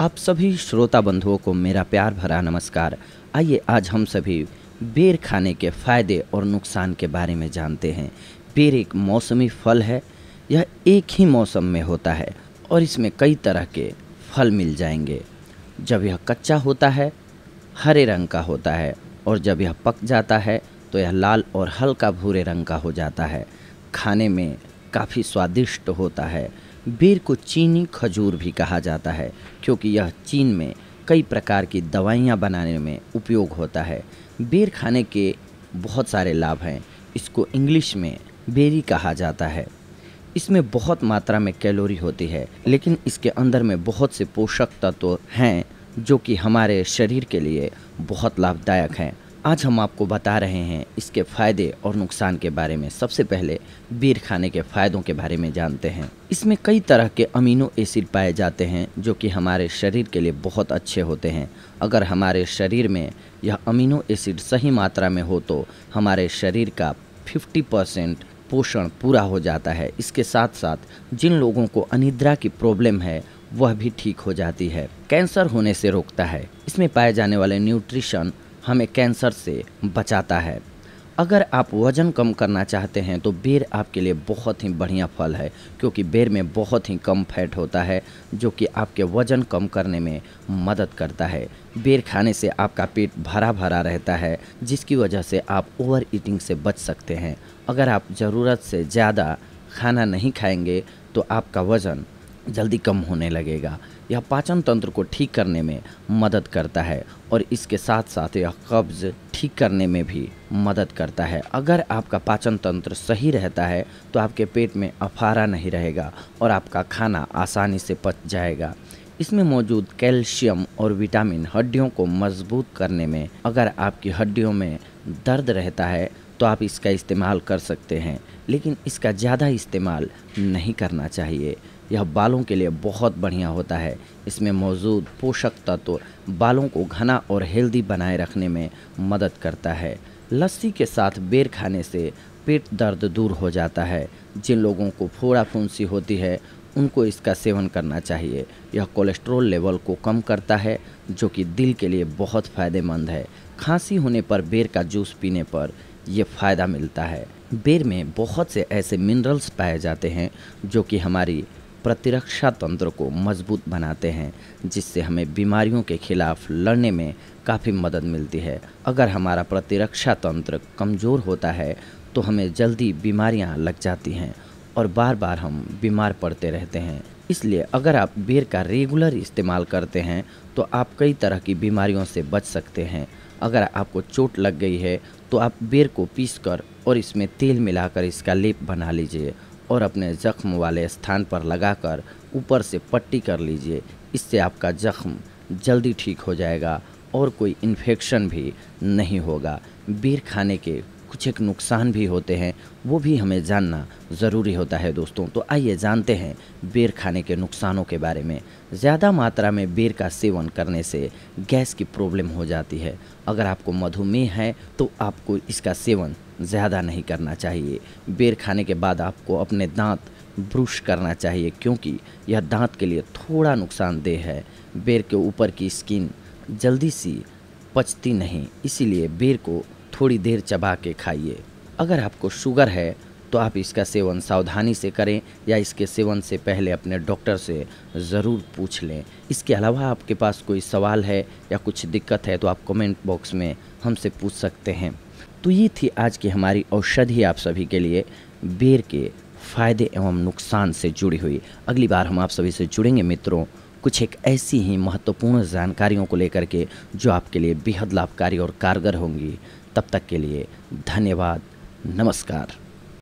आप सभी श्रोता बंधुओं को मेरा प्यार भरा नमस्कार आइए आज हम सभी बेर खाने के फ़ायदे और नुकसान के बारे में जानते हैं बेर एक मौसमी फल है यह एक ही मौसम में होता है और इसमें कई तरह के फल मिल जाएंगे जब यह कच्चा होता है हरे रंग का होता है और जब यह पक जाता है तो यह लाल और हल्का भूरे रंग का हो जाता है खाने में काफ़ी स्वादिष्ट होता है बेर को चीनी खजूर भी कहा जाता है क्योंकि यह चीन में कई प्रकार की दवाइयाँ बनाने में उपयोग होता है बेर खाने के बहुत सारे लाभ हैं इसको इंग्लिश में बेरी कहा जाता है इसमें बहुत मात्रा में कैलोरी होती है लेकिन इसके अंदर में बहुत से पोषक तत्व तो हैं जो कि हमारे शरीर के लिए बहुत लाभदायक हैं आज हम आपको बता रहे हैं इसके फ़ायदे और नुकसान के बारे में सबसे पहले बीर खाने के फ़ायदों के बारे में जानते हैं इसमें कई तरह के अमीनो एसिड पाए जाते हैं जो कि हमारे शरीर के लिए बहुत अच्छे होते हैं अगर हमारे शरीर में यह अमीनो एसिड सही मात्रा में हो तो हमारे शरीर का 50 परसेंट पोषण पूरा हो जाता है इसके साथ साथ जिन लोगों को अनिद्रा की प्रॉब्लम है वह भी ठीक हो जाती है कैंसर होने से रोकता है इसमें पाए जाने वाले न्यूट्रिशन हमें कैंसर से बचाता है अगर आप वज़न कम करना चाहते हैं तो बेर आपके लिए बहुत ही बढ़िया फल है क्योंकि बेर में बहुत ही कम फैट होता है जो कि आपके वज़न कम करने में मदद करता है बेर खाने से आपका पेट भरा भरा रहता है जिसकी वजह से आप ओवर ईटिंग से बच सकते हैं अगर आप ज़रूरत से ज़्यादा खाना नहीं खाएंगे तो आपका वज़न जल्दी कम होने लगेगा यह पाचन तंत्र को ठीक करने में मदद करता है और इसके साथ साथ यह कब्ज़ ठीक करने में भी मदद करता है अगर आपका पाचन तंत्र सही रहता है तो आपके पेट में अफारा नहीं रहेगा और आपका खाना आसानी से पच जाएगा इसमें मौजूद कैल्शियम और विटामिन हड्डियों को मजबूत करने में अगर आपकी हड्डियों में दर्द रहता है तो आप इसका इस्तेमाल कर सकते हैं लेकिन इसका ज़्यादा इस्तेमाल नहीं करना चाहिए यह बालों के लिए बहुत बढ़िया होता है इसमें मौजूद पोषक तत्व बालों को घना और हेल्दी बनाए रखने में मदद करता है लस्सी के साथ बेर खाने से पेट दर्द दूर हो जाता है जिन लोगों को फोड़ा फुंसी होती है उनको इसका सेवन करना चाहिए यह कोलेस्ट्रॉल लेवल को कम करता है जो कि दिल के लिए बहुत फ़ायदेमंद है खांसी होने पर बेर का जूस पीने पर यह फ़ायदा मिलता है बेर में बहुत से ऐसे मिनरल्स पाए जाते हैं जो कि हमारी प्रतिरक्षा तंत्र को मजबूत बनाते हैं जिससे हमें बीमारियों के खिलाफ लड़ने में काफ़ी मदद मिलती है अगर हमारा प्रतिरक्षा तंत्र कमज़ोर होता है तो हमें जल्दी बीमारियां लग जाती हैं और बार बार हम बीमार पड़ते रहते हैं इसलिए अगर आप बेर का रेगुलर इस्तेमाल करते हैं तो आप कई तरह की बीमारियों से बच सकते हैं अगर आपको चोट लग गई है तो आप बेर को पीस कर और इसमें तेल मिलाकर इसका लेप बना लीजिए और अपने जख्म वाले स्थान पर लगाकर ऊपर से पट्टी कर लीजिए इससे आपका जख्म जल्दी ठीक हो जाएगा और कोई इन्फेक्शन भी नहीं होगा बीर खाने के कुछ एक नुकसान भी होते हैं वो भी हमें जानना ज़रूरी होता है दोस्तों तो आइए जानते हैं बेर खाने के नुकसानों के बारे में ज़्यादा मात्रा में बेर का सेवन करने से गैस की प्रॉब्लम हो जाती है अगर आपको मधुमेह है तो आपको इसका सेवन ज़्यादा नहीं करना चाहिए बेर खाने के बाद आपको अपने दांत ब्रश करना चाहिए क्योंकि यह दांत के लिए थोड़ा नुकसानदेह है बेर के ऊपर की स्किन जल्दी सी पचती नहीं इसीलिए बेर को थोड़ी देर चबा के खाइए अगर आपको शुगर है तो आप इसका सेवन सावधानी से करें या इसके सेवन से पहले अपने डॉक्टर से ज़रूर पूछ लें इसके अलावा आपके पास कोई सवाल है या कुछ दिक्कत है तो आप कमेंट बॉक्स में हमसे पूछ सकते हैं तो ये थी आज की हमारी औषधि आप सभी के लिए बेर के फ़ायदे एवं नुकसान से जुड़ी हुई अगली बार हम आप सभी से जुड़ेंगे मित्रों कुछ एक ऐसी ही महत्वपूर्ण जानकारियों को लेकर के जो आपके लिए बेहद लाभकारी और कारगर होंगी तब तक के लिए धन्यवाद नमस्कार